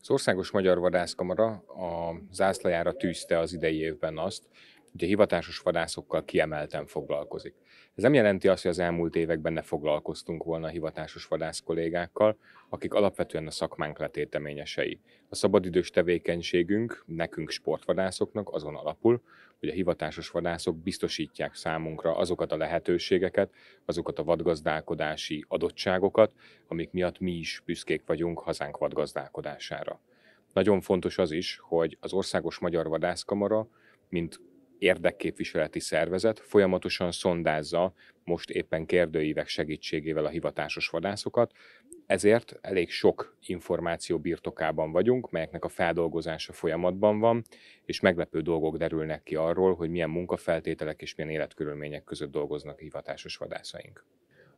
Az Országos Magyar Vadászkamara a zászlajára tűzte az idei évben azt, hogy a hivatásos vadászokkal kiemelten foglalkozik. Ez nem jelenti azt, hogy az elmúlt években ne foglalkoztunk volna a hivatásos vadász kollégákkal, akik alapvetően a szakmánk letéteményesei. A szabadidős tevékenységünk, nekünk sportvadászoknak azon alapul, hogy a hivatásos vadászok biztosítják számunkra azokat a lehetőségeket, azokat a vadgazdálkodási adottságokat, amik miatt mi is büszkék vagyunk hazánk vadgazdálkodására. Nagyon fontos az is, hogy az Országos Magyar Vadászkamara, mint érdekképviseleti szervezet folyamatosan szondázza most éppen kérdőívek segítségével a hivatásos vadászokat, ezért elég sok információ birtokában vagyunk, melyeknek a feldolgozása folyamatban van, és meglepő dolgok derülnek ki arról, hogy milyen munkafeltételek és milyen életkörülmények között dolgoznak a hivatásos vadászaink.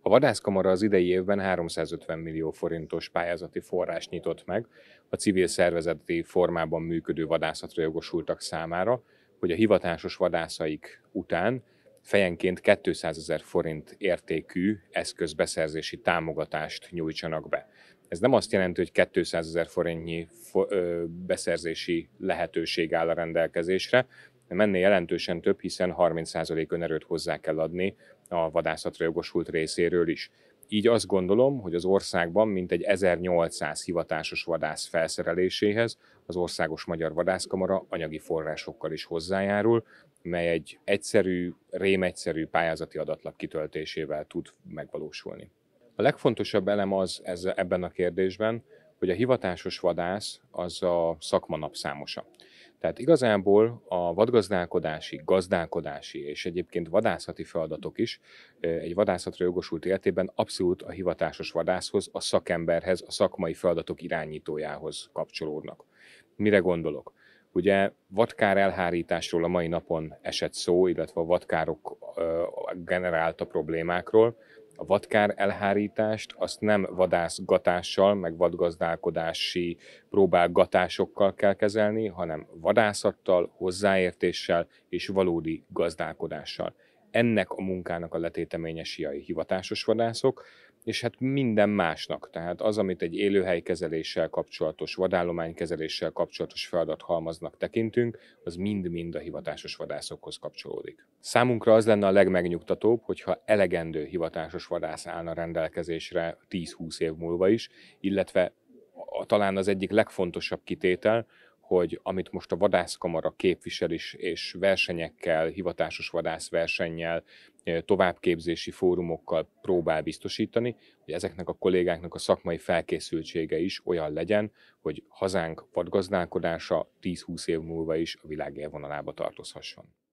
A vadászkamara az idei évben 350 millió forintos pályázati forrás nyitott meg a civil szervezeti formában működő vadászatra jogosultak számára, hogy a hivatásos vadászaik után fejenként 200 ezer forint értékű eszközbeszerzési támogatást nyújtsanak be. Ez nem azt jelenti, hogy 200 ezer forintnyi beszerzési lehetőség áll a rendelkezésre, hanem ennél jelentősen több, hiszen 30% önerőt hozzá kell adni a vadászatra jogosult részéről is. Így azt gondolom, hogy az országban mintegy 1800 hivatásos vadász felszereléséhez az Országos Magyar Vadászkamara anyagi forrásokkal is hozzájárul, mely egy egyszerű, rémegyszerű pályázati adatlap kitöltésével tud megvalósulni. A legfontosabb elem az ez, ebben a kérdésben, hogy a hivatásos vadász az a szakma napszámosa. Tehát igazából a vadgazdálkodási, gazdálkodási és egyébként vadászati feladatok is egy vadászatra jogosult életében abszolút a hivatásos vadászhoz, a szakemberhez, a szakmai feladatok irányítójához kapcsolódnak. Mire gondolok? Ugye vadkár elhárításról a mai napon esett szó, illetve a vadkárok generálta problémákról, a vadkár elhárítást azt nem vadászgatással, meg vadgazdálkodási próbálgatásokkal kell kezelni, hanem vadászattal, hozzáértéssel és valódi gazdálkodással. Ennek a munkának a letéteményes hivatásos vadászok, és hát minden másnak. Tehát az, amit egy élőhelykezeléssel kapcsolatos, vadállománykezeléssel kapcsolatos feladathalmaznak tekintünk, az mind-mind a hivatásos vadászokhoz kapcsolódik. Számunkra az lenne a legmegnyugtatóbb, hogyha elegendő hivatásos vadász állna rendelkezésre 10-20 év múlva is, illetve a, talán az egyik legfontosabb kitétel, hogy amit most a vadászkamara képvisel is, és versenyekkel, hivatásos vadászversennyel, továbbképzési fórumokkal próbál biztosítani, hogy ezeknek a kollégáknak a szakmai felkészültsége is olyan legyen, hogy hazánk vadgazdálkodása 10-20 év múlva is a világ élvonalába tartozhasson.